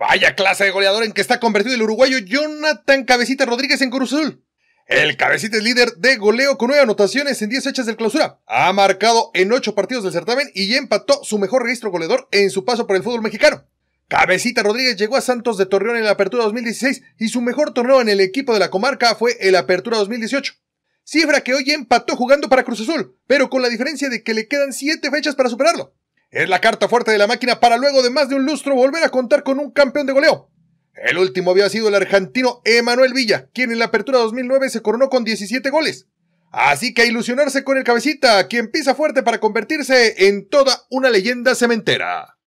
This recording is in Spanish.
Vaya clase de goleador en que está convertido el uruguayo Jonathan Cabecita Rodríguez en Cruz Azul. El Cabecita es líder de goleo con nueve anotaciones en 10 fechas del clausura. Ha marcado en ocho partidos del certamen y ya empató su mejor registro goleador en su paso por el fútbol mexicano. Cabecita Rodríguez llegó a Santos de Torreón en la Apertura 2016 y su mejor torneo en el equipo de la comarca fue el Apertura 2018. Cifra que hoy empató jugando para Cruz Azul, pero con la diferencia de que le quedan siete fechas para superarlo. Es la carta fuerte de la máquina para luego de más de un lustro volver a contar con un campeón de goleo. El último había sido el argentino Emanuel Villa, quien en la apertura 2009 se coronó con 17 goles. Así que a ilusionarse con el cabecita, quien pisa fuerte para convertirse en toda una leyenda cementera.